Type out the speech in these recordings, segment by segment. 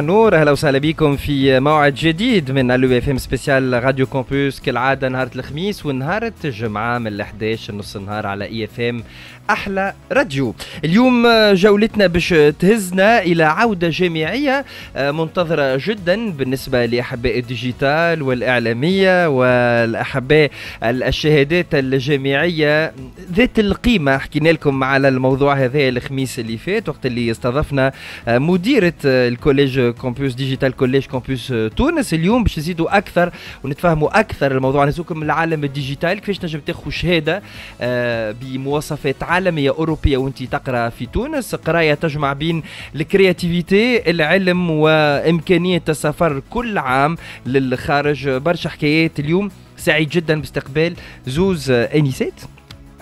نور اهلا وسهلا بكم في موعد جديد من الو اف ام سبيسيال راديو كومبوس كالعاده نهار الخميس ونهار الجمعه من 11 نص النهار على اي اف ام احلى راديو اليوم جولتنا باش تهزنا الى عوده جامعيه آه، منتظره جدا بالنسبه لاحباء الديجيتال والاعلاميه والاحباء الشهادات الجامعيه ذات القيمه حكينا لكم على الموضوع هذا الخميس اللي فات وقت اللي استضفنا آه، مديره الكوليج كامبوس ديجيتال كوليج كامبوس تونس اليوم باش نزيدوا اكثر ونتفاهموا اكثر الموضوع نسوكم العالم الديجيتال كيفاش تنجم تاخذ شهاده آه، بمواصفات عالميه اوروبيه وانت تقرا في تونس قرايه تجمع بين الكرياتيفيتي العلم وامكانيه السفر كل عام للخارج برشا حكايات اليوم سعيد جدا باستقبال زوز آه، انسات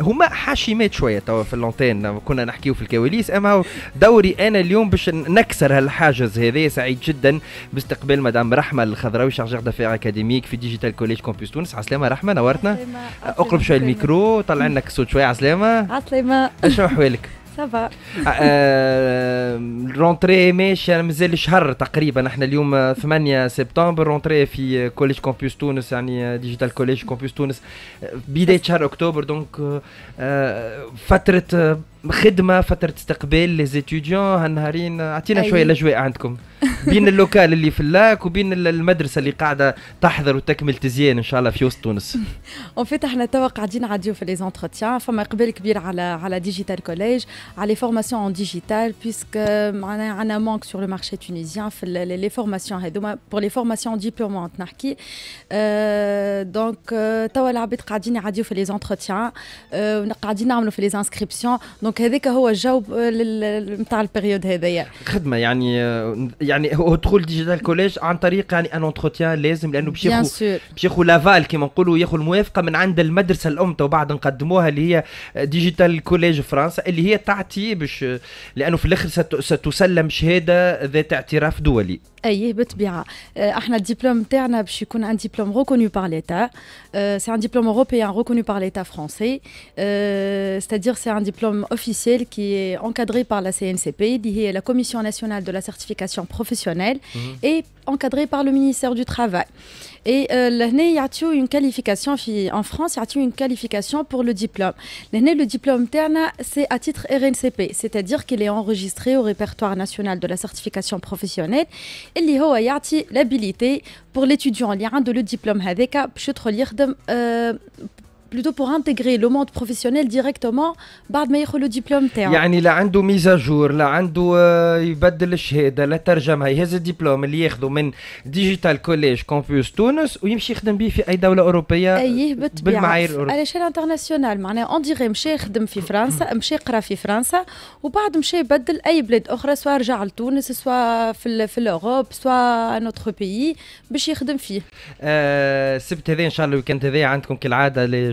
هما حاشمات شويه توا في اللونتين كنا نحكيو في الكواليس اما دوري انا اليوم باش نكسر هالحاجز هذا سعيد جدا باستقبال مدام رحمه الخضراوي شارجيغ دافير اكاديميك في ديجيتال كوليج كومبيوس تونس عسلامه رحمه نورتنا أه، اقرب شويه الميكرو طلع لنا الصوت شويه عسلامه عسلامه شنو احوالك؟ سافا رونتري ماشي يعني مازال شهر تقريبا احنا اليوم 8 سبتمبر رونتري في كوليج كومبيوس تونس يعني ديجيتال كوليج كومبيوس تونس بداية شهر اكتوبر دونك فترة خدمه فتره استقبال لي زيتيديون هالنهارين اعطينا شويه أيوة. الاجواء عندكم بين اللوكال اللي في اللاك وبين المدرسه اللي قاعده تحضر وتكمل تزيان ان شاء الله في وسط تونس اون فيت احنا توا قاعدين عاديو في لي زونتروتيان فما اقبال كبير على على ديجيتال كوليج على فورماسيون اون ديجيتال بيسك معناها عندنا مانك سور لو مارشي تونيزيان في لي فورماسيون هذوما بور لي فورماسيون ديبلومونت نحكي دونك euh، euh، توا العباد قاعدين يعاديو في لي زونتروتيان euh، قاعدين نعملوا في لي انسكريبسيون دونك دونك هذاك هو الجو نتاع آه، البيريود هذايا خدمه يعني آه، يعني هو دخول ديجيتال كوليج عن طريق يعني ان انتروتيان لازم لانه باش ياخذ باش لافال كما نقولوا ياخذ الموافقه من عند المدرسه الام تو بعد نقدموها اللي هي آه، ديجيتال كوليج فرنسا اللي هي تعطي باش لانه في الاخر ستسلم شهاده ذات اعتراف دولي un diplôme reconnu par l'état c'est un diplôme européen reconnu par l'état français c'est à dire c'est un diplôme officiel qui est encadré par la Cncp la commission nationale de la certification professionnelle mhm. et encadré par le ministère du Travail. Et euh, l'année, il y a une qualification en France, il y a une qualification pour le diplôme. L'année, le diplôme TERNA, c'est à titre RNCP, c'est-à-dire qu'il est enregistré au répertoire national de la certification professionnelle. Et il y a l'habilité pour l'étudiant en lien de le diplôme avec je plutôt pour intégrer le monde professionnel directement بعد ما ياخذ le diplôme تاعو يعني لا عنده ميزا جور لا عنده آه، يبدل الشهاده لا ترجمها يهز الدبلوم اللي ياخذه من ديجيتال كوليج كومبوس تونس ويمشي يخدم به في اي دوله اوروبيه ايه بالطبيعه بالمعايير الاوروبيه على شان انترناسيونال معناها اون ديغي مشى يخدم في فرنسا مشى يقرا في فرنسا وبعد مشى يبدل اي بلاد اخرى سواء رجع لتونس سواء في في الاوروب سواء نوتر بيي باش يخدم فيه آه، السبت هذا ان شاء الله الويكند هذا عندكم كالعاده لي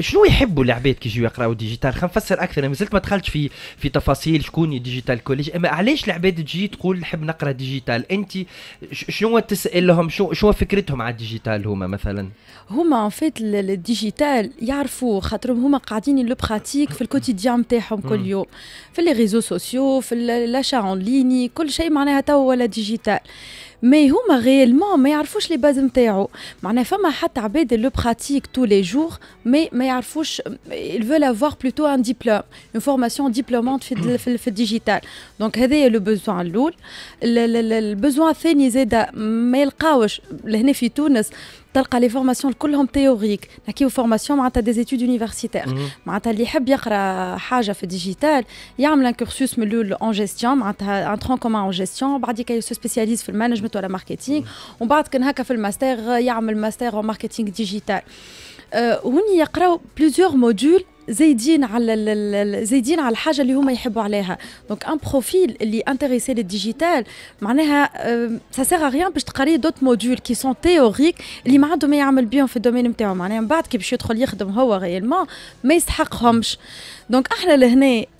شنو يحبوا العباد كي يجيو يقراوا ديجيتال خلينا نفسر اكثر انا مازلت ما دخلتش في في تفاصيل شكون ديجيتال كوليج اما علاش العباد تجي تقول نحب نقرا ديجيتال انت شنو تسالهم شنو شنو فكرتهم على الديجيتال هما مثلا هما ان فيت الديجيتال يعرفوا خاطرهم هما قاعدين لو براتيك في الكوتيديان نتاعهم كل يوم في لي ريزو سوسيو في لاشا اون ليني كل شيء معناها تو ولا ديجيتال Mais où réellement? Mais il faut que les basent au. Manif me le pratique tous les jours. Mais mais il ils veulent avoir plutôt un diplôme, une formation diplômante digital. Donc c'est le besoin là. Le besoin fini c'est de m'élargir là. On est Tunis. تلقى لي فورماسيون كلهم تيوريك نحكيو فورماسيون معناتها دي زيتود يونيفرسيتير معناتها اللي يحب يقرا حاجه في ديجيتال يعمل ان كورسوس من الاول اون جيستيون معناتها ان ترون كومان اون جيستيون بعد كي سبيسياليز في المانجمنت ولا ماركتينغ ومن بعد كان هكا في الماستر يعمل ماستر اون ماركتينغ ديجيتال هوني يقراو بليزيور موديول زايدين على زايدين على الحاجه اللي هما يحبوا عليها دونك ان بروفيل اللي انتريسي للديجيتال معناها سا سيغ ريان باش تقري دوت موديول كي سون تيوريك اللي ما عندهم ما يعمل بيهم في الدومين نتاعو معناها من بعد كي باش يدخل يخدم هو غير ما ما يستحقهمش دونك احنا لهنا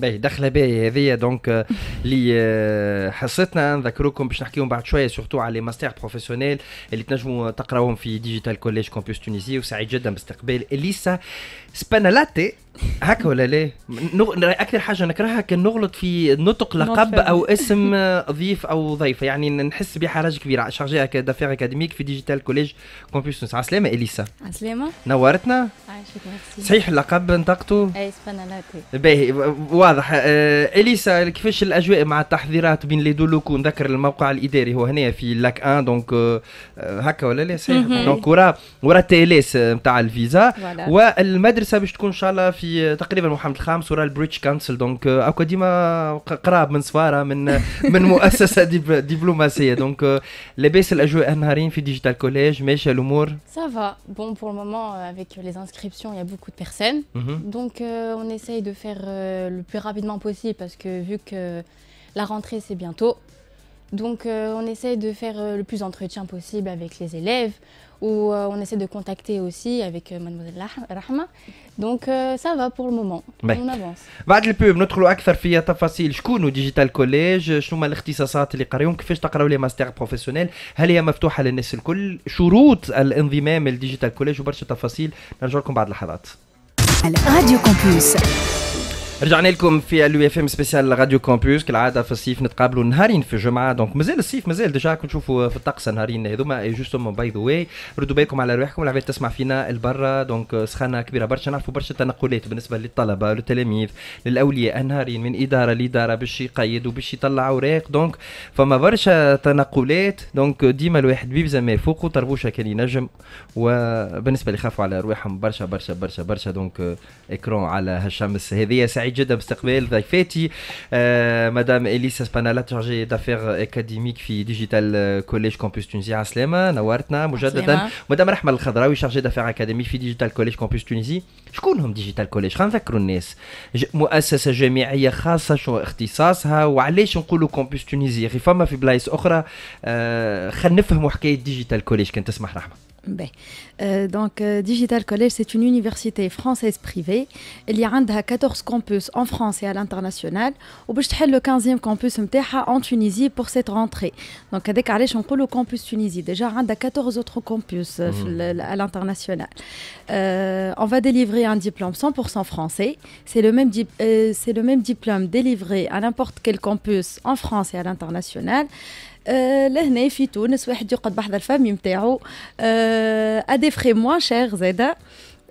باهي دخله باهيه هذيا دونك اللي euh, euh, حصتنا نذكركم باش نحكيهم بعد شويه سورتو على لي ماستر بروفيسيونيل اللي تنجموا تقراوهم في ديجيتال كوليج كومبيوس تونيزي وسعيد جدا باستقبال اليسا سبانالاتي هكا ولا لا؟ اكثر حاجه نكرهها كان نغلط في نطق لقب او اسم آه، ضيف او ضيفه يعني نحس بحرج كبير شارجي دافير اكاديميك في ديجيتال كوليج كومبيوس تونيزي على السلامه اليسا على السلامه نورتنا عايشك صحيح اللقب نطقته اي سبانالاتي باهي واضح آه، اليسا كيفاش الاجواء مع التحضيرات بين لي دو نذكر الموقع الاداري هو هنا في لاك 1 دونك آه، هكا ولا لا صحيح دونك ورا ورا تيليس نتاع الفيزا والمدرسه باش تكون ان شاء الله في آه، تقريبا محمد الخامس ورا البريتش كانسل دونك اكو ديما قراب من سفاره من من مؤسسه دبلوماسيه دونك لاباس الاجواء النهارين في ديجيتال كوليج ماشيه الامور سافا بون بور مومون افيك لي انسكريبسيون يا بوكو دو بيرسون دونك اون اساي دو فير لو rapidement possible parce que vu que la rentrée c'est bientôt, donc euh, on essaye de faire euh, le plus d'entretien possible avec les élèves ou euh, on essaie de contacter aussi avec euh, mademoiselle Rahma. Donc euh, ça va pour le moment. on avance. بعد البوب ندخلوا اكثر في تفاصيل شكون ديجيتال كوليج شنو هما الاختصاصات اللي قريهم كيفاش تقراو لي ماستر بروفيسيونيل هل هي مفتوحه للناس الكل شروط الانضمام للديجيتال كوليج وبرشا تفاصيل نرجع لكم بعد لحظات Radio كومبوس رجعنا لكم في الوي اف ام سبيسيال راديو كامبوس كالعاده في الصيف نتقابلوا نهارين في الجمعه دونك مازال الصيف مازال ديجا كنت نشوفوا في الطقس نهارين هذوما جوستوم باي ذا واي ردوا بالكم على روحكم العباد تسمع فينا البرا دونك سخانه كبيره برشا نعرفوا برشا تنقلات بالنسبه للطلبه للتلاميذ للاولياء نهارين من اداره لاداره باش يقيد وباش يطلع اوراق دونك فما برشا تنقلات دونك ديما الواحد بيبزا ما يفوقه طربوشه كان ينجم وبالنسبه اللي خافوا على رواحهم برشا برشا برشا برشا دونك اكرون على هالشمس هذه سعيد سعيد جدا باستقبال ضيفاتي مدام اليسا سبانالا تشارجي دافير اكاديميك في ديجيتال كوليج كامبوس تونسي على السلامة نورتنا مجددا مدام رحمة الخضراوي شارجي دافير اكاديميك في ديجيتال كوليج كامبوس تونسي شكون هم ديجيتال كوليج خلينا نذكروا الناس مؤسسة جامعية خاصة شو اختصاصها وعلاش نقولوا كامبوس تونسي فما في بلايص اخرى خلينا نفهموا حكاية ديجيتال كوليج كان تسمح رحمه Bah. Euh, donc euh, Digital College, c'est une université française privée. Il y a 14 campus en France et à l'international. Au le 15e campus hein, en Tunisie pour cette rentrée. Donc avec on le campus Tunisie. Déjà, il a 14 autres campus euh, mmh. à l'international. on va délivrer un diplôme 100% français. C'est le, c'est le même diplôme délivré à n'importe quel campus en France et à l'international. لهنا في تونس واحد يقعد بحذا الفامي نتاعو ادي فخي موان شير زيدا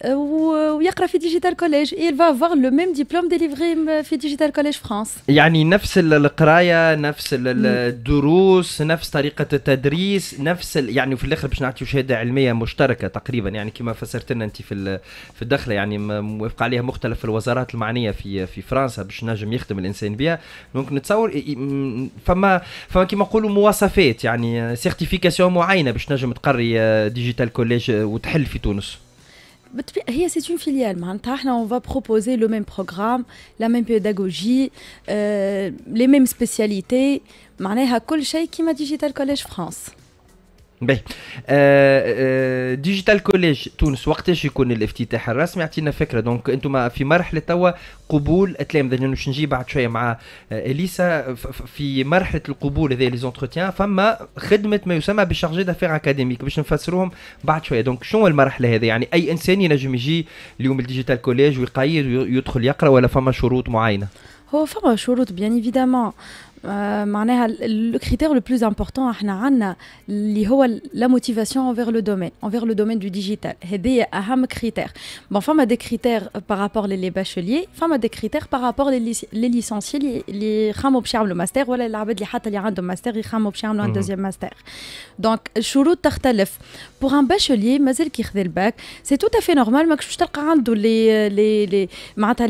ويقرا euh, في ديجيتال كوليج اي فا avoir لو ميم ديبلوم ديليفري في ديجيتال كوليج فرانس يعني نفس القرايه نفس الدروس نفس طريقه التدريس نفس يعني في الاخر باش نعطيو شهاده علميه مشتركه تقريبا يعني كما فسرت لنا انت في في الدخله يعني موافق عليها مختلف الوزارات المعنيه في في فرنسا باش نجم يخدم الانسان بها دونك نتصور فما فما كما نقولوا مواصفات يعني سيرتيفيكاسيون معينه باش نجم تقري ديجيتال آه، كوليج آه، وتحل في تونس c'est une filiale. On va proposer le même programme, la même pédagogie, euh, les mêmes spécialités. Tout ce qui est Digital College France. باهي ديجيتال آه، كوليج آه، تونس وقتاش يكون الافتتاح الرسمي اعطينا فكره دونك انتم في مرحله توا قبول التلاميذ باش نجي بعد شويه مع آه، اليسا في مرحله القبول هذه ليزونتروتيان فما خدمه ما يسمى بشارجي دافير اكاديميك باش نفسروهم بعد شويه دونك شنو المرحله هذه يعني اي انسان ينجم يجي اليوم الديجيتال كوليج ويقيد ويدخل يقرا ولا فما شروط معينه هو فما شروط بيان ايفيدامون m'en euh, est le critère le plus important à Khanahan l'io la motivation envers le domaine envers le domaine du digital c'est des haïmes critères euh, bon enfin des critères par rapport les les bacheliers enfin des critères par rapport les les licenciés les ram observer le master voilà l'arbet les hatt les gens de master ils ram observeront un deuxième master donc chourout différent pour un bachelier le bac, c'est tout à fait normal mais je suis certaine que les les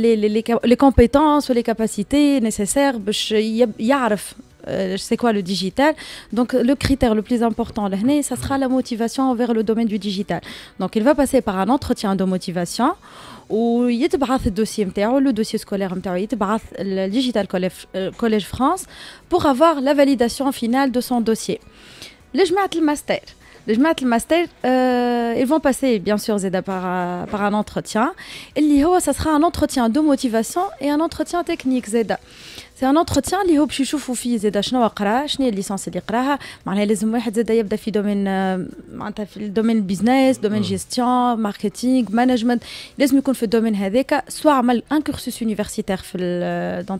les les compétences les capacités nécessaires il y a je c'est quoi le digital donc le critère le plus important l'année ça sera la motivation envers le domaine du digital donc il va passer par un entretien de motivation où il يتبعث dossier ou le dossier scolaire il le digital euh, collège France pour avoir la validation finale de son dossier les master les master euh, ils vont passer bien sûr Zeda par, un entretien Et هو ça sera un entretien de motivation et un entretien technique Zeda سي ان اونتروتيان اللي هو باش يشوفوا فيه زاد شنو قرا شنو هي الليسونس اللي قراها معناها لازم واحد زاد يبدا في دومين معناتها في الدومين بيزنس دومين جيستيون ماركتينغ مانجمنت لازم يكون في الدومين هذاك سوا عمل ان كورسوس يونيفرسيتير في دون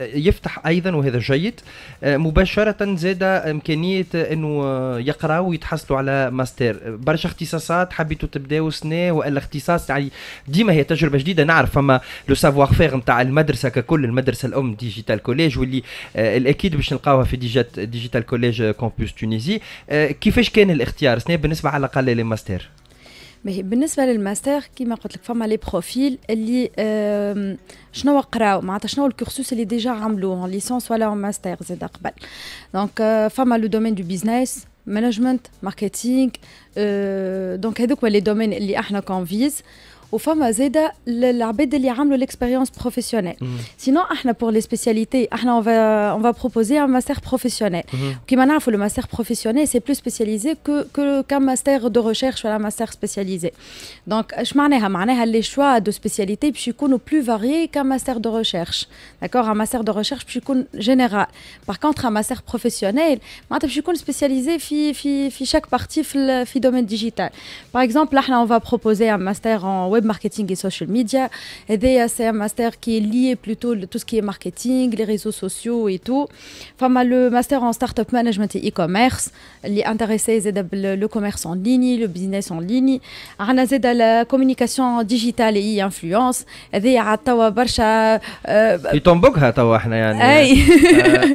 يفتح ايضا وهذا جيد آه، مباشره زاد امكانيه انه آه، يقرا ويتحصلوا على ماستر برشا اختصاصات حبيتوا تبداو سنه والا اختصاص يعني ديما هي تجربه جديده نعرف فما لو سافوار فيغ نتاع المدرسه ككل المدرسه الام ديجيتال كوليج واللي آه، الاكيد باش نلقاوها في ديجيتال كوليج كومبوس تونيزي كيفاش كان الاختيار سنه بالنسبه على الاقل للماستر باهي بالنسبه للماستر كيما قلت لك فما لي بروفيل اللي شنو قراو معناتها شنو الكورسوس اللي ديجا عملوه اون ليسونس ولا اون ماستر زاد قبل دونك آه، فما لو دومين دو بيزنس مانجمنت ماركتينغ دونك هذوك هما لي دومين اللي احنا كونفيز فيز Femme à Zéda, l'arbitre de l'expérience professionnelle. Mm. Sinon, ah, pour les spécialités, ah, on va proposer un master professionnel. Mm-hmm. Maintenant, Le master professionnel, c'est plus spécialisé qu'un master de recherche ou un master spécialisé. Donc, je suis les choix de spécialité sont plus variés qu'un master de recherche. D'accord Un master de recherche, c'est général. Par contre, un master professionnel, je suis spécialisé dans chaque partie du domaine digital. Par exemple, là, on va proposer un master en web. web marketing et social media. Et c'est un master qui est lié plutôt à tout ce qui est marketing, les réseaux sociaux et tout. Enfin, le master en startup management et e-commerce, les intéressés le commerce en ligne, le business en ligne. On a la communication digitale et influence. Et عطوا برشا يطنبقها توا احنا يعني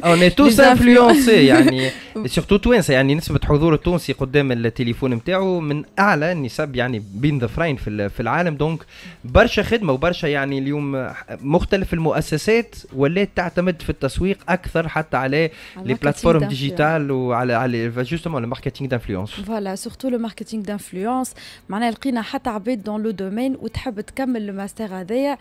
اون اي توس انفلونسي يعني سيرتو توانسه يعني نسبه حضور التونسي قدام التليفون نتاعو من اعلى النسب يعني بين ظفرين في العالم دونك برشا خدمه وبرشا يعني اليوم مختلف المؤسسات ولات تعتمد في التسويق اكثر حتى على لي بلاتفورم ديجيتال وعلى على جوستومون لو ماركتينغ دانفلونس فوالا سورتو لو ماركتينغ دانفلونس معناها لقينا حتى عباد دون لو دومين وتحب تكمل الماستر هذايا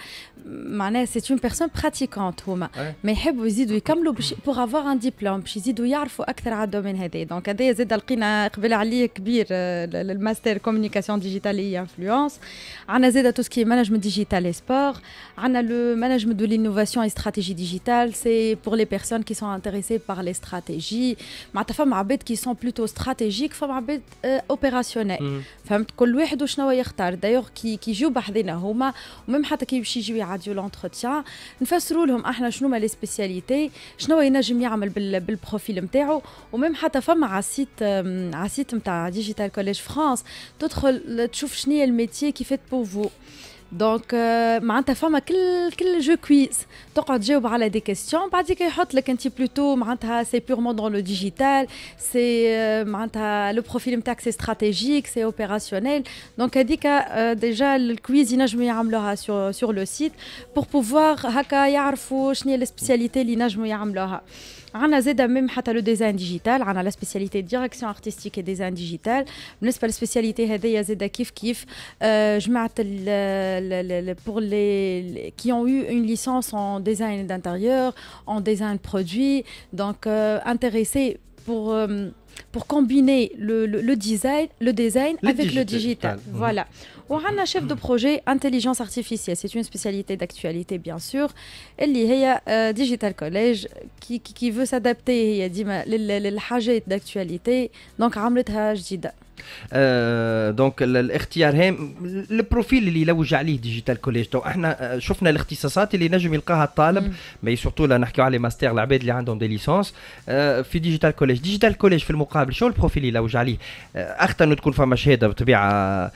معناها سي اون بيرسون براتيكونت هما ما يحبوا يزيدوا يكملوا بور افوار ان ديبلوم باش يزيدوا يعرفوا اكثر على الدومين هذايا دونك هذايا زاد لقينا قبل عليه كبير الماستر آه، كوميونيكاسيون ديجيتال اي انفلونس عندنا à tout ce qui est management digital et sport. On a le management de l'innovation et stratégie digitale, c'est pour les personnes qui sont intéressées par les stratégies. Ma a des arbitre qui sont plutôt stratégiques, femme arbitre euh, opérationnelle. Mm. Femme, quand de a douché, d'ailleurs, qui joue bahdina homa, ou même hâte qui joue radio l'entretien. Une face roule, homme, ahna, ah, chnou, ma les spécialités, chnou, et n'a jamais amel bel profil m'tao, ou même hâte à femme site, euh, à site m'ta digital college France, d'autres, le chouf chni, le métier qui fait pour vous donc mainte fois ma quel quel jeu cuisine donc aujourd'hui on va aller des questions parce que hot le quinti plutôt mainte c'est purement dans le digital c'est mainte euh، le profil de taux c'est stratégique c'est opérationnel donc elle dit déjà le cuisineage je le aura sur sur le site pour pouvoir haka yarfu je nie les spécialités l'innage miam le rana zeda memhata le design digital. rana la spécialité direction artistique et design digital. nuspal la spécialité hadi kif kif. Euh, je' pour les qui ont eu une licence en design d'intérieur en design de produit. donc euh, intéressés pour euh, pour combiner le, design, le design avec le digital. Mmh. Voilà. un chef de projet intelligence artificielle, c'est une spécialité d'actualité bien sûr. Elle est euh, Digital College qui, veut s'adapter, il y a d'actualité, donc Ramlet Hajdida. دونك euh, الاختيار هام البروفيل اللي يلوج عليه ديجيتال كوليج تو احنا آه، شفنا الاختصاصات اللي نجم يلقاها الطالب مي سورتو لا نحكيو على ماستر العباد اللي عندهم دي ليسونس آه، في ديجيتال كوليج ديجيتال كوليج في المقابل شو البروفيل اللي يلوج عليه اخطر آه، انه تكون فما شهاده بطبيعه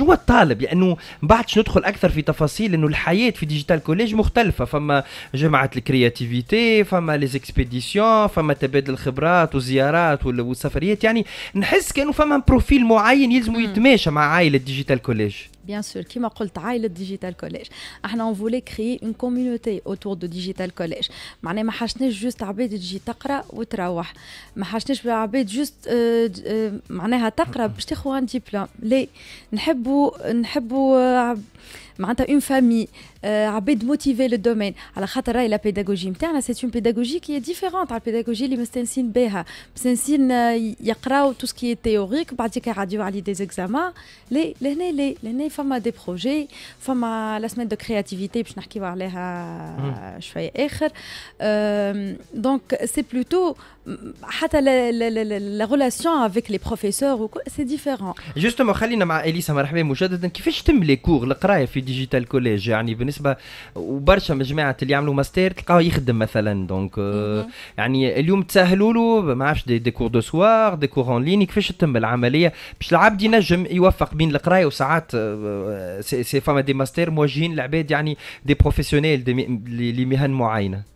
هو الطالب لانه يعني بعد ندخل اكثر في تفاصيل انه الحياه في ديجيتال كوليج مختلفه فما جماعه الكرياتيفيتي فما ليزيكسبيديسيون فما تبادل الخبرات والزيارات والسفريات يعني نحس كانوا فما بروفيل معين يلزموا يتماشى مع عائله ديجيتال كوليج bien sûr, qui m'a dit le Digital College. On voulait créer une communauté autour de Digital College. Je ما pas juste عباد تجي تقرا وتروح ما عباد جوست معناها تقرا باش تاخذ ان ديبلوم لي نحبوا نحبوا معناتها اون فامي عباد موتيفي على خاطر راهي لا بيداغوجي نتاعنا اون بيداغوجي كي على البيداغوجي مستنسين بها تيوريك دي لهنا Forme à des projets, forme à la semaine de créativité, puis je vais vous en parler un peu Donc, c'est plutôt... حتى لا ريلاسيون افيك لي بروفيسور وكل سي ديفيرون جوستومون خلينا مع اليسا مرحبا مجددا كيفاش تم لي كور القرايه في ديجيتال كوليج يعني بالنسبه وبرشا من جماعه اللي يعملوا ماستر تلقاه يخدم مثلا دونك euh، يعني اليوم تسهلوا له ما عرفش دي, دي كور دو سوار دي كور اون لين كيفاش تتم العمليه باش العبد ينجم يوفق بين القرايه وساعات سي فما دي ماستر موجهين العباد يعني دي بروفيسيونيل لمهن معينه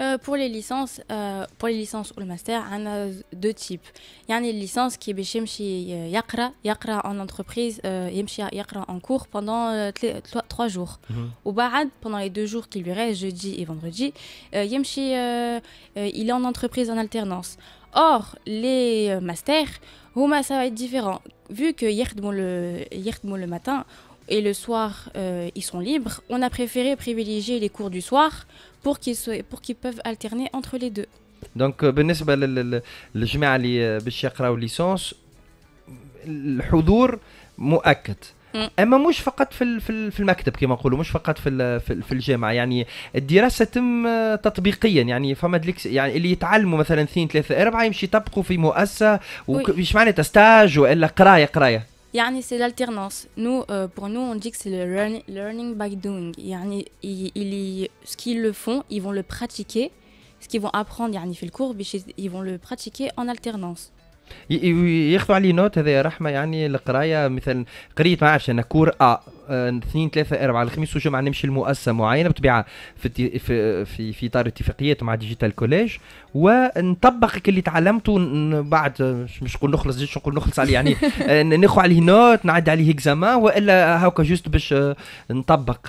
Euh, pour les licences euh, pour les licences ou le master on a deux types il y a une licence qui est euh, yakra, en entreprise yemchi en cours pendant trois jours mhm. ou بعد pendant les deux jours qui lui restent jeudi et vendredi euh, il est en entreprise en alternance Or, les masters, ça va être différent. Vu que Yertmo le, le matin, et le soir, ils sont libres, on a préféré privilégier les cours du soir pour qu'ils qu'ils peuvent alterner entre les deux. Donc, بالنسبة اللي باش يقراو ليسونس الحضور مؤكد اما مش فقط في في المكتب كما نقولوا مش فقط في في الجامعه يعني الدراسه تم تطبيقيا يعني فما يعني اللي يتعلموا مثلا اثنين ثلاثه يمشي يطبقوا في مؤسسه وش معنى والا قرايه قرايه c'est l'alternance. Nous, euh, pour nous, on dit que c'est le learning by doing. ce qu'ils le font, ils vont le pratiquer. Ce qu'ils vont apprendre, yani, fait le cours, ils vont le pratiquer en alternance. ياخذوا عليه نوت هذا يا رحمه يعني القرايه مثلا قريت ما عرفش انا كور ا اثنين ثلاثة أربعة الخميس والجمعة نمشي لمؤسسة معينة بطبيعة في في في, في إطار اتفاقيات مع ديجيتال كوليج ونطبق اللي تعلمته بعد مش نقول نخلص مش نقول نخلص عليه يعني ناخذ عليه نوت نعدي عليه اكزامان والا هاكا جوست باش نطبق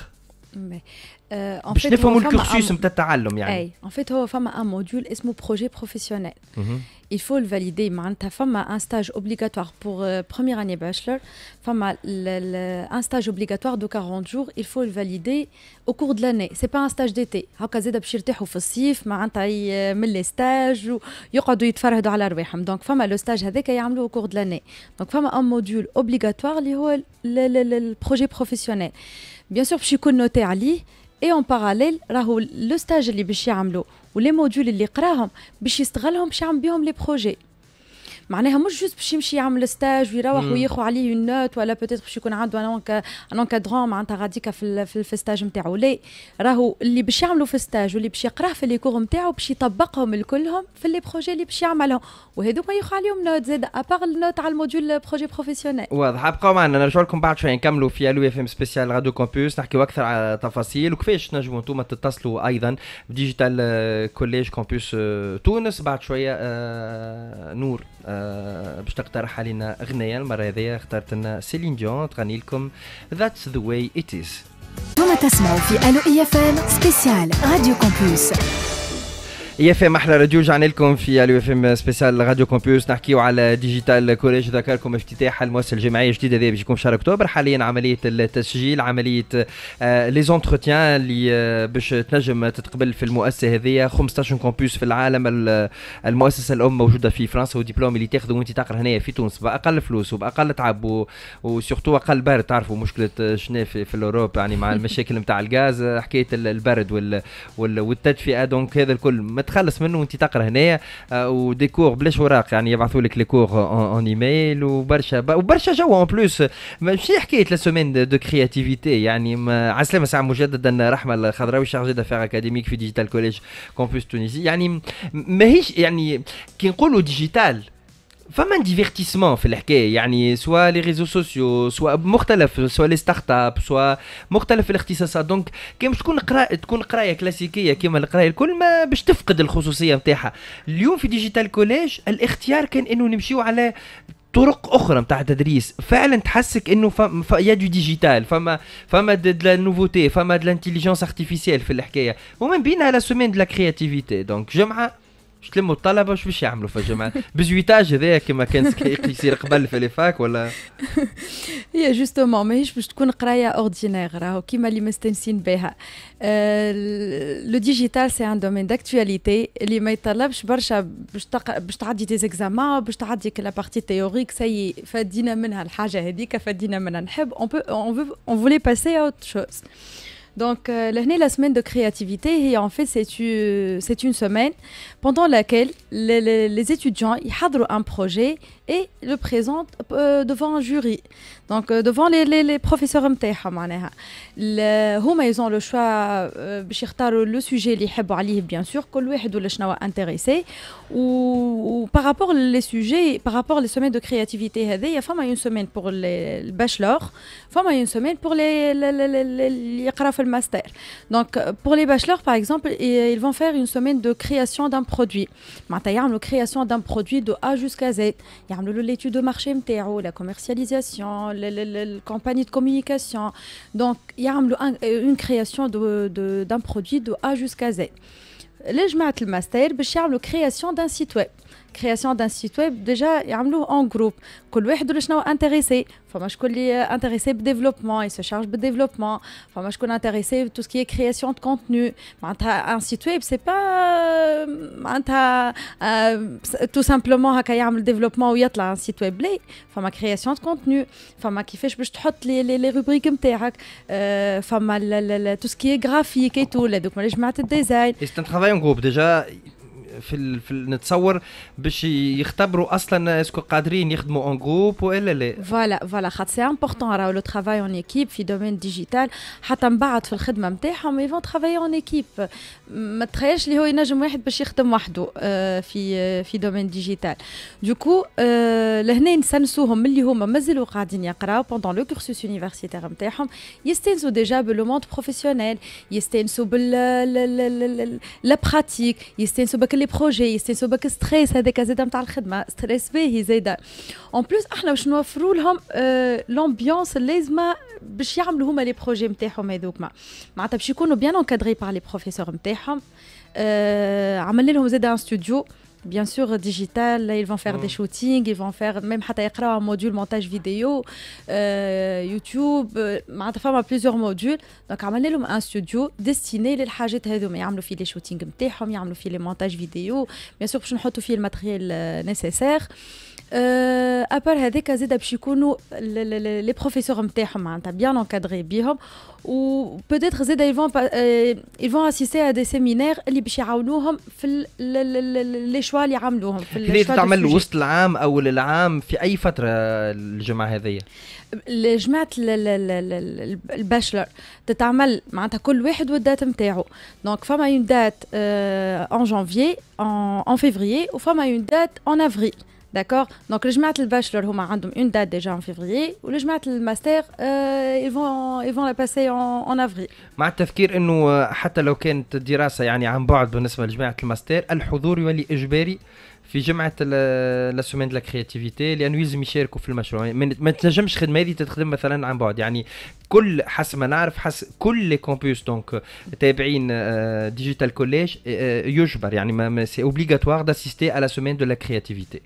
باش نفهموا الكورسيس نتاع التعلم يعني اي ان فيت هو فما ان موديول اسمه بروجي بروفيسيونيل il faut le valider. Femme un stage obligatoire pour euh, première année bachelor. Femme un stage obligatoire de 40 jours. Il faut le valider au cours de l'année. C'est pas un stage d'été. Euh, Donc, femme le stage avec au cours de l'année. Donc, femme un module obligatoire. Le projet professionnel. Bien sûr, je suis connoté à اي اون باراليل راهو لو ستاج اللي باش يعملوا ولي موديول اللي قراهم باش يستغلهم باش يعمل بهم لي بروجي معناها مش جوست باش يمشي يعمل ستاج ويروح وياخو عليه اون نوت ولا بوتيتر باش يكون عنده ان انكادرون معناتها غاديك في في الستاج نتاعو لا راهو اللي باش يعملوا في ستاج واللي باش يقراه في لي كور نتاعو باش يطبقهم الكلهم في لي بروجي اللي باش يعملهم وهذوك يخو عليهم نوت زاد ابار النوت على الموديول بروجي بروفيسيونيل واضح ابقاو معنا نرجع لكم بعد شويه نكملوا في الو اف ام سبيسيال راديو كومبوس نحكيو اكثر على تفاصيل وكيفاش تنجموا انتم تتصلوا ايضا بديجيتال كوليج كومبوس تونس بعد شويه euh, نور euh, باش تقترح علينا اغنيه المره هذه اخترت لنا سيلين ديون تغني لكم ذاتس ذا واي ات از هما تسمعوا في الو اي اف ام سبيسيال راديو كومبوس يا ام احلى راديو رجعنا لكم في اليو اف ام سبيسيال راديو كومبيوس نحكيو على ديجيتال كوليج ذكركم افتتاح المؤسسه الجامعيه الجديده هذه باش يكون في شهر اكتوبر حاليا عمليه التسجيل عمليه لي آه، زونتروتيان اللي آه، باش تنجم تتقبل في المؤسسه هذه 15 كومبيوس في العالم المؤسسه الام موجوده في فرنسا والدبلوم اللي تاخذه وانت تقرا هنا في تونس باقل فلوس وباقل تعب وسورتو اقل برد تعرفوا مشكله شنا في, في الاوروب يعني مع المشاكل نتاع الغاز حكايه البرد وال والتدفئه دونك هذا الكل تتخلص منه وانت تقرا هنايا آه، وديكور بلاش اوراق يعني يبعثوا لك لي كور اون ايميل وبرشا وبرشا جو اون بلوس ماشي حكايه لا سومين دو كرياتيفيتي يعني على السلامه ساعه مجددا رحمه الخضراوي شارجي دافير اكاديميك في ديجيتال كوليج كومبوس تونسي يعني ماهيش يعني كي نقولوا ديجيتال فما ديفيرتيسمون في الحكايه يعني سواء لي ريزو سوسيو سواء مختلف سواء لي ستارت اب سواء مختلف الاختصاصات دونك كي باش تكون قراءة تكون قرايه كلاسيكيه كيما القرايه الكل ما باش تفقد الخصوصيه نتاعها اليوم في ديجيتال كوليج الاختيار كان انه نمشيو على طرق اخرى نتاع التدريس فعلا تحسك انه فما ف... يا دو ديجيتال فما فما دو لا نوفوتي فما دو لانتيليجونس ارتيفيسيال في الحكايه ومن بينها لا سومين دو لا كرياتيفيتي دونك جمعه باش تلموا الطلبه واش باش يعملوا في الجامعه بزويتاج هذايا كما كان يصير قبل في ليفاك ولا هي جوستومون ماهيش باش تكون قرايه اوردينير راهو كيما اللي مستنسين بها لو ديجيتال سي ان دومين داكتواليتي اللي ما يطلبش برشا باش باش تعدي دي زيكزامان باش تعدي لا بارتي تيوريك سي فدينا منها الحاجه هذيك فدينا منها نحب اون بو اون فولي باسي اوت شوز Donc, euh, l'année la semaine de créativité, et en fait, c'est une, euh, une semaine pendant laquelle les, étudiants, étudiants ils un projet et le présente euh, devant un jury donc euh, devant les professeurs هما ils ont le choix باش euh, يختاروا le sujet اللي يحبوا عليه bien sûr كل واحد ولا شنو intéressé ou par rapport les sujets par rapport les semaines de créativité هذه a une semaine pour les le bachelor فما une semaine pour les اللي donc pour les bachelors par exemple ils vont faire une semaine de création d'un produit معناتها يعملوا création d'un produit de A jusqu'à Z il y l'étude de marché, la commercialisation, les campagnes de communication. Donc, il y a euh, une création d'un produit de A jusqu'à Z. Le master, la création d'un site web. D'un site web déjà, il y a en groupe que le web de intéressé. Faut ma chouli euh, intéressé développement et se charge de développement. moi je choulin intéressé tout ce qui est création de contenu. un site web, c'est pas un euh, ta euh, tout simplement à caillard le développement ou y a un site web les création de contenu. format qui fait je peux je trotte les rubriques m'étaient à Tout ce qui est graphique et tout. Les deux collèges je te design et c'est un travail en groupe déjà. في, في نتصور باش يختبروا اصلا اسكو قادرين يخدموا اون جروب والا لا فوالا فوالا خاطر سي امبورطون راهو لو ترافاي اون ايكيب في دومين ديجيتال حتى من بعد في الخدمه نتاعهم يفون ترافاي اون ايكيب ما تخيلش اللي هو ينجم واحد باش يخدم وحده آه، في آه، في دومين ديجيتال دوكو لهنا نسنسوهم اللي هما مازالوا قاعدين يقراو بوندون لو كورسوس يونيفرسيتير نتاعهم يستانسوا ديجا بلو موند بروفيسيونيل يستانسوا بال لا براتيك يستانسوا بك لي بروجي يستنسوبك ستريس هذاك زاد نتاع الخدمه ستريس باهي زايده اون بلوس احنا باش نوفروا لهم آه لومبيونس اللازمه باش يعملوا هما لي بروجي نتاعهم هذوك معناتها باش يكونوا بيان انكادري بار لي بروفيسور نتاعهم آه عملنا لهم زاد ان ستوديو bien sûr digital ils vont faire des mm. shootings ils vont faire même un module montage vidéo euh, YouTube euh, ma femme plusieurs modules donc on un studio destiné à ce يعملوا فيه les shootings montages vidéo bien sûr باش نحطوا فيه le matériel euh, nécessaire ابار euh, هذاك زيد باش يكونوا لي بروفيسور نتاعهم معناتها بيان انكادري بيهم و بوتيتر زيد يفون يفون اسيسي ا دي سيمينار اللي باش يعاونوهم في لي شوا اللي عملوهم في اللي تعمل وسط العام او العام في اي فتره الجمعه هذيا جماعة الباشلر تتعمل معناتها كل واحد والدات نتاعو دونك فما اون دات اون جانفي اون فيفريي وفما اون دات اون افريل D'accord Donc, les gens bachelor, ils ont une date déjà en février, ou les gens master, euh, ils, vont, ils vont la passer en, en avril. مع التفكير انه آه، حتى لو كانت الدراسه يعني عن بعد بالنسبه لجماعه الماستر الحضور يولي اجباري في جمعه لا سومين دو لا كرياتيفيتي لانه يلزم يشاركوا في المشروع ما تنجمش خدمه هذه تتخدم مثلا عن بعد يعني كل حسب ما نعرف حسب كل لي كومبيوس دونك تابعين ديجيتال آه، كوليج آه، يجبر يعني سي اوبليغاتوار داسيستي على لا سومين دو لا كرياتيفيتي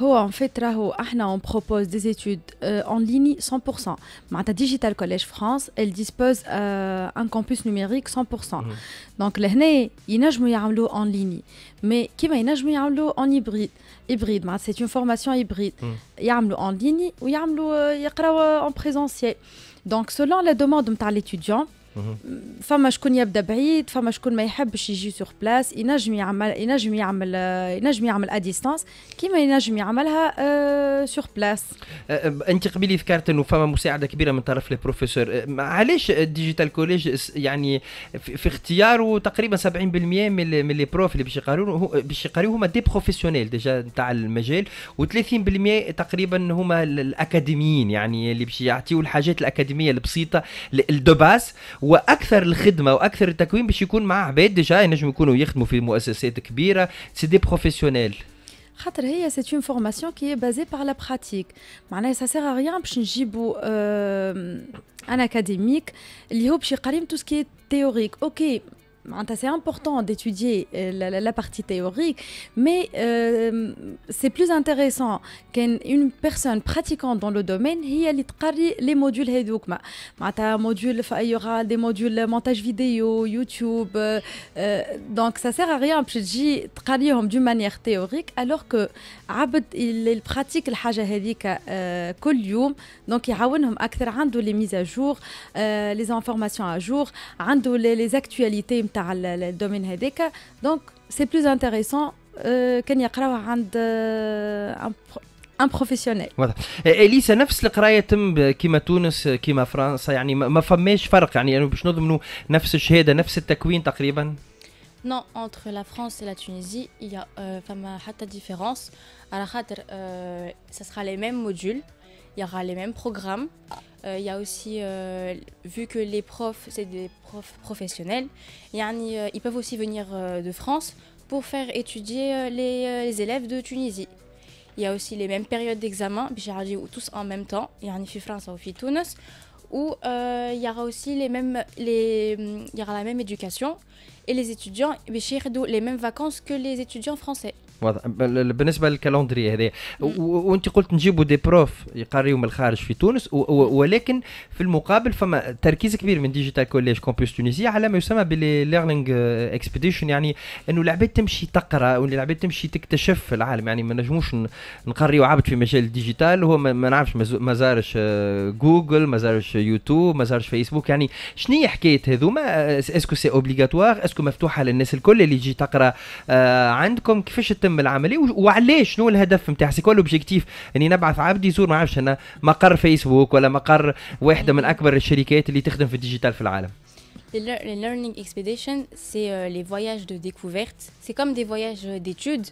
en fait, on propose des études euh, en ligne 100%. Matin Digital College France, elle dispose d'un euh, campus numérique 100%. Donc, l'année, il y a en ligne. Mais qui va en hybride Hybride, c'est une formation hybride. Il y en ligne ou euh، il en présentiel. Donc, selon la demande de l'étudiant, فما شكون يبدا بعيد فما شكون ما يحبش يجي سور بلاس ينجم يعمل ينجم يعمل ينجم يعمل ا ديستانس كيما ينجم يعملها سور آه، أه، أه، بلاس انت قبيلي ذكرت انه فما مساعده كبيره من طرف البروفيسور علاش الديجيتال كوليج يعني في اختياره تقريبا 70% من من لي بروف اللي باش يقاروا باش يقاروا هما دي بروفيسيونيل ديجا نتاع المجال و30% تقريبا هما الاكاديميين يعني اللي باش يعطيو الحاجات الاكاديميه البسيطه الدو باس واكثر الخدمه واكثر التكوين باش يكون مع عباد ديجا ينجموا يكونوا يخدموا في مؤسسات كبيره سي دي بروفيسيونيل خاطر هي سي اون فورماسيون كي بازي بار لا براتيك معناها سا سيغ ريان باش نجيبو ان اكاديميك اللي هو باش يقريم تو سكي تيوريك اوكي c'est important d'étudier euh, la, partie théorique, mais euh, c'est plus intéressant qu'une personne pratiquante dans le domaine, a les modules Hedoukma. Module, il y aura des modules montage vidéo, YouTube. Euh, donc ça sert à rien de traduire d'une manière théorique, alors que il pratique la haja هذيك donc il a hum les mises à jour les informations à jour les actualités hum, donc, الدومين plus دونك سي بلوز انتريسون كان ان بروفيسيونيل واضح اليسا نفس القرايه كيما تونس كيما Non, entre la France et la Tunisie, il y a une différence. ce les mêmes modules, il y aura les mêmes programmes. Euh, il y a aussi, euh, vu que les profs, c'est des profs professionnels, euh, ils peuvent aussi venir de France pour faire étudier les, élèves de Tunisie. Il y a aussi les mêmes périodes d'examen, tous en même temps, il y en France ou Tunis, où il y aura aussi les mêmes, les, y aura la même éducation et les étudiants les mêmes vacances que les étudiants français. واضح بالنسبه للكالندري هذا وانت قلت نجيبوا دي بروف يقريو من الخارج في تونس ولكن في المقابل فما تركيز كبير من ديجيتال كوليج كومبوس تونسية على ما يسمى بالليرنينغ اكسبيديشن يعني انه العباد تمشي تقرا واللي العباد تمشي تكتشف العالم يعني ما نجموش نقريو عبد في مجال الديجيتال هو ما نعرفش ما زارش جوجل ما زارش يوتيوب ما زارش فيسبوك يعني شنو هي حكايه هذوما اسكو سي اوبليغاتوار اسكو مفتوحه للناس الكل اللي يجي تقرا آه، عندكم كيفاش تتم العمليه وعليه شنو الهدف نتاع سي كوا لوبجيكتيف اني يعني نبعث عبدي يزور ما نعرفش انا مقر فيسبوك ولا مقر واحده من اكبر الشركات اللي تخدم في الديجيتال في العالم Les, le Learning Expeditions, c'est euh, les voyages de découverte. C'est comme des voyages d'études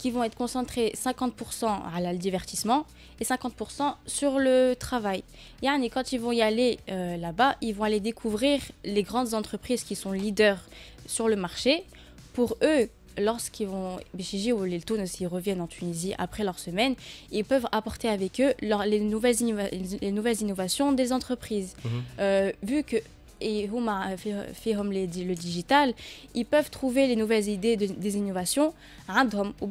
qui vont être concentrés 50% à le divertissement et 50% sur le travail. Yani, quand ils vont y aller euh, là-bas, ils vont aller découvrir les grandes entreprises qui sont leaders sur le marché. Pour eux, lorsqu'ils vont, ou les reviennent en Tunisie après leur semaine, ils peuvent apporter avec eux les, nouvelles innovations des entreprises. Mhm. Euh, vu que et euh, fait le digital, ils peuvent trouver les nouvelles idées des innovations ou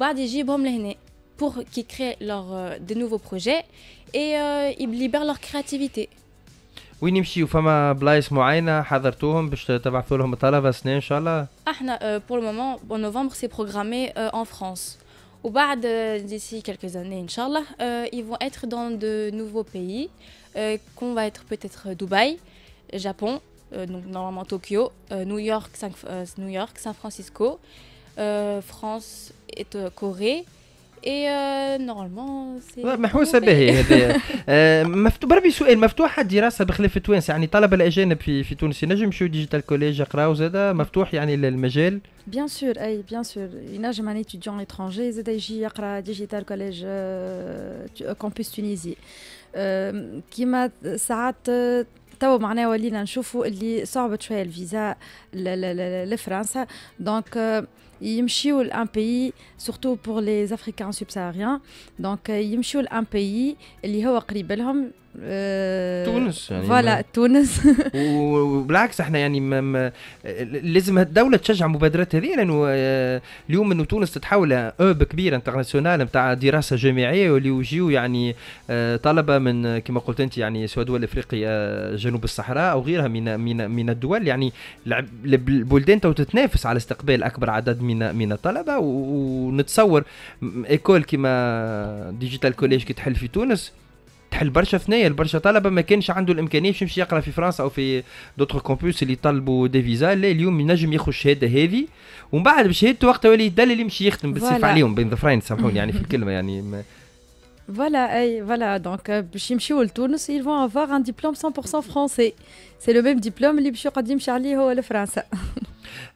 pour qu'ils créent leur, euh, de nouveaux projets et ils libèrent leur créativité fama pour le moment en novembre c'est programmé en France Au بعد d'ici quelques années ils vont être dans de nouveaux pays qu'on va être peut-être Dubaï Japon donc normalement Tokyo New York New York San Francisco France et euh، Corée اي نورمالمون محوسه به مفتوح بربي سؤال مفتوحه الدراسه بخلاف تونس يعني الطلبه الاجانب في في تونس ينجم يمشيو ديجيتال كوليج يقراو زاد مفتوح يعني المجال بيان سور اي بيان سور ينجم ان ايتيديون اترونجي زاد يجي يقرا ديجيتال كوليج كامبوس تونيزي كيما ساعات تو معناها ولينا نشوفوا اللي صعبت شويه الفيزا لفرنسا دونك Yimshioul, un pays, surtout pour les Africains subsahariens. Donc, euh, Yimshioul, un pays, آه، تونس يعني فوالا تونس وبالعكس احنا يعني ما لازم الدوله تشجع مبادرات هذه لانه آه، اليوم انه تونس تتحول اوب كبيره انترناسيونال نتاع دراسه جامعيه واللي يجيو يعني آه، طلبه من كما قلت انت يعني سواء دول افريقيا جنوب الصحراء او غيرها من من من الدول يعني البلدان تو تتنافس على استقبال اكبر عدد من من الطلبه ونتصور ايكول كما ديجيتال كوليج كي تحل في تونس تحل برشا ثنايا برشا طلبه ما كانش عنده الامكانيه باش يمشي يقرا في فرنسا او في دوتر كومبوس اللي يطلبوا دي فيزا لا اليوم ينجم ياخذ الشهاده هذه ومن بعد بشهادته وقتها يولي يدلل يمشي يخدم بالسيف عليهم بين ظفرين سامحوني يعني في الكلمه يعني ما Voilà, et voilà, donc Chimchi ou le Tunis, ils vont avoir un diplôme 100% français. C'est le même diplôme que Chadim Charlie ou le France.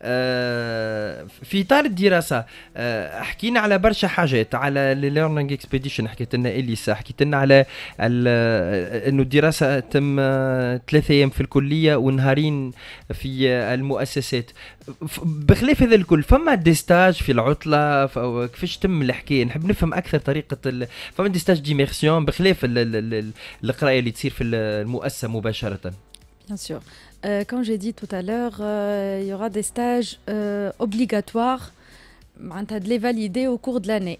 آه، في اطار الدراسه آه، حكينا على برشا حاجات على ليرنينج اكسبيديشن حكيت لنا اليسا حكيت لنا على آه، انه الدراسه تم ثلاثة ايام في الكليه ونهارين في المؤسسات بخلاف هذا الكل فما ديستاج في العطله كيفاش تم الحكايه نحب نفهم اكثر طريقه ال... فما ديستاج ديميرسيون بخلاف القرايه اللي تصير في المؤسسه مباشره بيان سور Euh, comme j'ai dit tout à l'heure, euh, il y aura des stages euh, obligatoires, ben, de les valider au cours de l'année.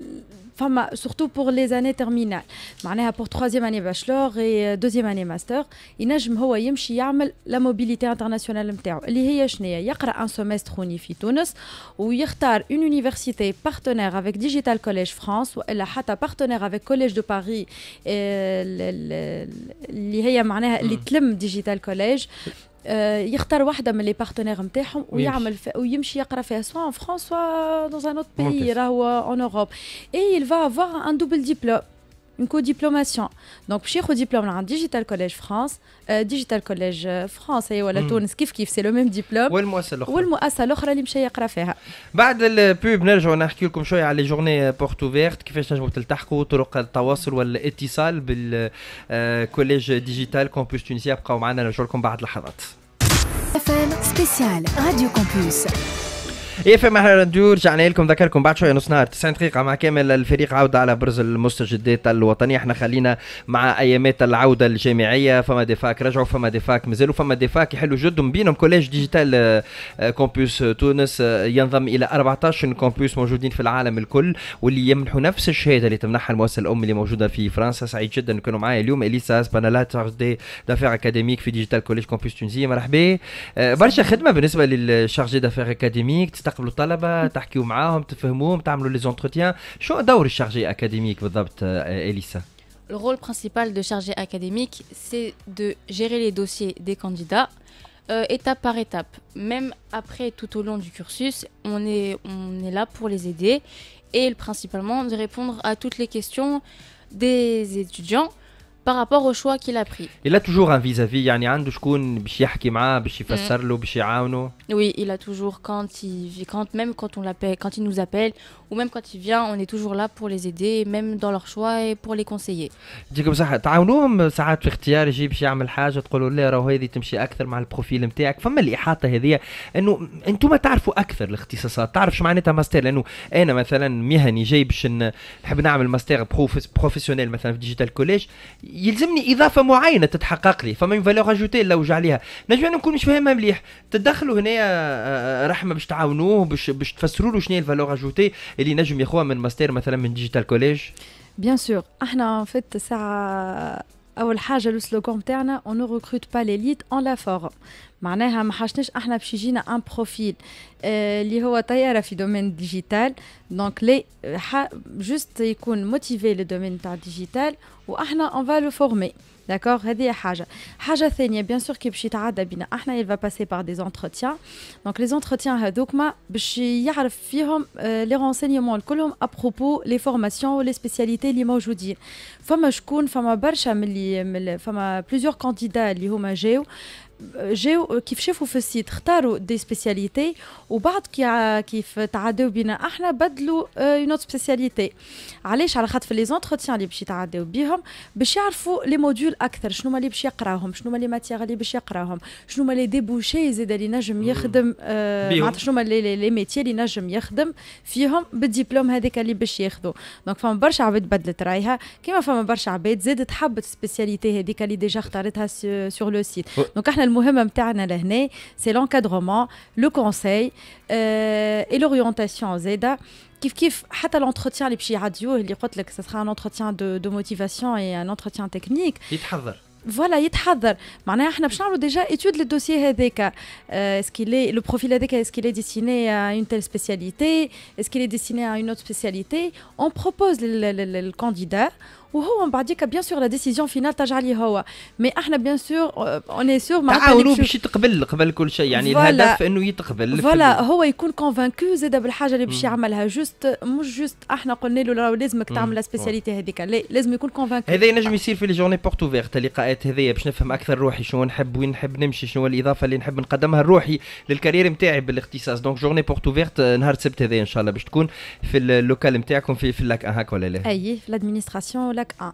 surtout pour les années terminales. معناها pour troisième année bachelor et euh, deuxième année master, ينجم هو يمشي يعمل لا موبيليتي انترناسيونال نتاعو اللي هي شنو يقرا ان سيمستر هوني في تونس ويختار une université partenaire avec Digital College France ولا حتى partenaire avec Collège de Paris اللي هي معناها اللي تلم Digital College آه، يختار واحدة من لي بارتنير نتاعهم ويعمل ف... ويمشي يقرا فيها سوا ان فرونس سوا دون ان اوت بيي راهو ان اوروب اي il فا افوار ان دوبل ديبلوم co Donc, je suis diplôme Digital College France. Euh, digital College euh, France, et voilà, hmm. c'est le même diplôme. Oui, moi, c'est ah, hein. le Oui, diplôme. c'est à faire. C'est le la pub, on va vous parler un peu même journées euh, portes ouvertes, diplôme. C'est le même diplôme. C'est le diplôme. le collège digital, campus Tunisie, on va Radio Campus. اي ام اهلا ندور رجعنا لكم ذكركم بعد شويه نص نهار 90 دقيقه مع كامل الفريق عوده على برز المستجدات الوطنيه احنا خلينا مع ايامات العوده الجامعيه فما ديفاك رجعوا فما ديفاك مازالوا فما ديفاك يحلوا جدهم بينهم كوليج ديجيتال آه، آه، كومبوس آه، تونس ينضم الى 14 كومبوس موجودين في العالم الكل واللي يمنحوا نفس الشهاده اللي تمنحها المؤسسه الام اللي موجوده في فرنسا سعيد جدا كانوا معايا اليوم اليسا اسبانالا تشارج دي دافير اكاديميك في ديجيتال كوليج كومبوس تونسيه مرحبا برشا خدمه بالنسبه للشارجي دافير اكاديميك Le rôle principal de chargé académique, c'est de gérer les dossiers des candidats euh, étape par étape. Même après, tout au long du cursus, on est, on est là pour les aider et principalement de répondre à toutes les questions des étudiants par rapport au choix qu'il a pris. Il a toujours un vis-à-vis, يعني عنده شكون باش يحكي معاه, باش يفسر له, باش يعاونه. Oui, il a toujours quand il quand même quand on l'appelle, quand il nous appelle ou même quand il vient, on est toujours là pour les aider, même dans leur choix et pour les conseiller. comme ça, تعاونوهم ساعات في اختيار يجي باش يعمل حاجه تقولوا له راه هذه تمشي اكثر مع البروفيل نتاعك فما الاحاطه هذه انه انتم تعرفوا اكثر الاختصاصات تعرف شو معناتها ماستر لانه انا مثلا مهني جاي باش نحب نعمل ماستر بروفيسيونيل مثلا في ديجيتال كوليج يلزمني اضافه معينه تتحقق لي فما اون فالور اجوتي نلوج عليها نجم انا نكون مش فاهمها مليح تدخلوا هنايا آه، آه، رحمه باش تعاونوه باش باش تفسروا له شنو هي الفالور اجوتي اللي نجم ياخوها من ماستر مثلا من ديجيتال كوليج بيان سور احنا فت ساعه اول حاجه لو سلوغون تاعنا اون نو ريكروت با ليليت اون لا فورم معناها ما حاجتناش احنا باش يجينا ان آه، بروفيل اللي هو طياره في دومين ديجيتال دونك لي جوست يكون موتيفي لو دومين تاع ديجيتال واحنا اون فالو فورمي D'accord Hadi Haja. Haja Thénie, bien sûr, qu'il est dabina. Ahna, il va passer par des entretiens. Donc, les entretiens, Hadoukma, euh, Bshiyarfihom, euh, les renseignements, le colombe à propos, les formations, les spécialités, les mots Fama Shkoun, femme Barcham, fama plusieurs candidats, les hommes جاو كيف شافوا في السيت اختاروا دي سبيسياليتي وبعد كي كيف تعادوا بينا احنا بدلوا اون اوت سبيسياليتي علاش على خاطر في لي زونتروتيان اللي باش يتعادوا بيهم باش يعرفوا لي موديول اكثر شنو ما اللي باش يقراهم شنو ما لي ماتيغ اللي باش يقراهم شنو ما لي ديبوشي زاد اللي نجم يخدم آه معناتها شنو ما لي لي ميتي اللي نجم يخدم فيهم بالدبلوم هذاك اللي باش ياخذوا دونك فما برشا عباد بدلت رايها كيما فما برشا عباد زادت حبت السبيسياليتي هذيك اللي ديجا اختارتها سور لو سيت دونك احنا Le plus important à c'est l'encadrement, le conseil et l'orientation aux candidates. Kif kif, à l'entretien les pires radios. il y que ce sera un entretien de motivation et un entretien technique. Il Voilà, il prépare. Moi, on a déjà étudié le dossier le profil est-ce qu'il est destiné à une telle spécialité? Est-ce qu'il est destiné à une autre spécialité? On propose le candidat. وهو من ديك بيان سور لا ديسيزيون فينال ترجع ليه هو مي احنا بيان سور اون اي سور مع تعاونوا باش يتقبل قبل كل شيء يعني الهدف انه يتقبل فوالا هو يكون كونفانكو زاد بالحاجه اللي باش يعملها جوست مش جوست احنا قلنا له راه لازمك تعمل لا سبيسياليتي هذيك لا لازم يكون كونفانكو هذا ينجم يصير في لي جورني بورت اوفيرت اللقاءات هذيا باش نفهم اكثر روحي شنو نحب وين نحب نمشي شنو الاضافه اللي نحب نقدمها لروحي للكارير نتاعي بالاختصاص دونك جورني بورت اوفيرت نهار السبت هذايا ان شاء الله باش تكون في اللوكال نتاعكم في, في لاك هاك ولا لا؟ اي في ولا لك اه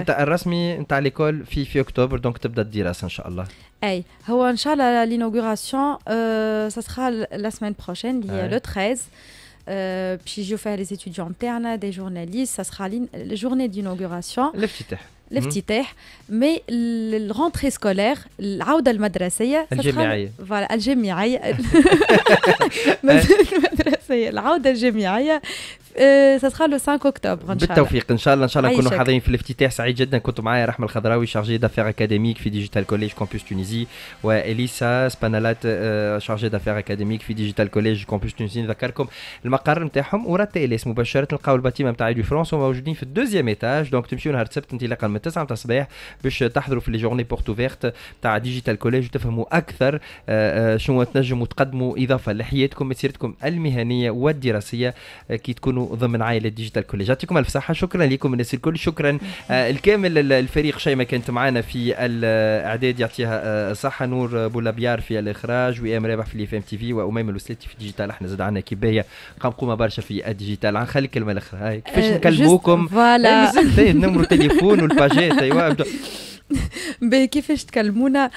Le rasme est à l'école le 5 octobre, donc tu vas te dire ça, Inch'Allah. Oui, Inch'Allah, l'inauguration, ça sera la semaine prochaine, le 13. Puis je ferai les des étudiants internes, des journalistes ça sera la journée d'inauguration. Le الافتتاح مي الغونتري سكولير العوده المدرسيه الجامعيه فوالا الجامعيه المدرسيه العوده الجامعيه سا لو 5 اكتوبر ان شاء الله بالتوفيق ان شاء الله ان شاء الله نكونوا حاضرين في الافتتاح سعيد جدا كنت معايا رحمه الخضراوي شارجي دافير اكاديميك في ديجيتال كوليج كومبوس تونيزي واليسا سبانالات آه، شارجي دافير اكاديميك في ديجيتال كوليج كومبوس تونيزي نذكركم المقر نتاعهم ورا تيليس مباشره نلقاو الباتيمه نتاع دي فرونس وموجودين في الدوزيام ايتاج دونك تمشيو نهار السبت انطلاقا من تسعة نتاع الصباح باش تحضروا في لي جورني بورت اوفيرت تاع ديجيتال كوليج وتفهموا اكثر آه، آه، شنو تنجموا تقدموا اضافه لحياتكم مسيرتكم المهنيه والدراسيه آه، كي تكونوا ضمن عائله ديجيتال كوليج يعطيكم الف صحه شكرا لكم الناس الكل شكرا الكامل الفريق شيماء كانت معنا في الاعداد يعطيها صحه نور بولابيار في الاخراج وام رابح في الاف ام تي في واميم الوسلاتي في الديجيتال احنا زاد عندنا كبايه قام برشا في الديجيتال عن خليك الملخ هاي كيفاش نكلموكم فوالا نمرو تليفون والباج mais que كيفاش تكلمونا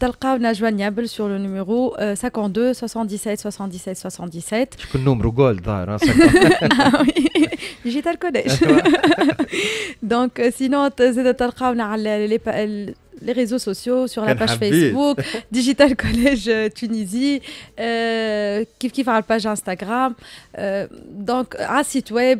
تلقاونا sur le سور لو numéro 52 77 77 77 un numéro gold sinon جيت الكوديش دونك تلقاونا على euh, les réseaux sociaux sur la page Facebook Digital Collège euh, Tunisie Qui euh, la page Instagram donc un site web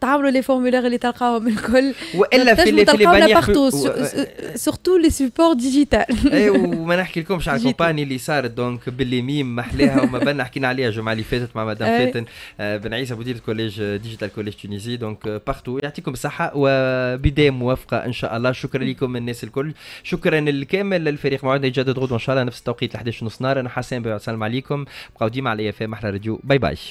تعملوا لي فورمولير اللي تلقاهم الكل والا في اللي في لي سورتو لي سوبور ديجيتال اي وما نحكي لكمش على الكومباني اللي صارت دونك باللي ميم محلاها وما بالنا حكينا عليها الجمعه اللي فاتت مع مدام إيه. فاتن آه، بن عيسى مدير الكوليج ديجيتال كوليج تونيزي دونك بارتو يعطيكم الصحه وبدايه موافقه ان شاء الله شكرا لكم الناس الكل شكرا الكامل للفريق موعدنا يجدد غدوه ان شاء الله نفس التوقيت 11 ونص نهار انا حسين بن عليكم بقاو ديما على اف ام احلى راديو باي باي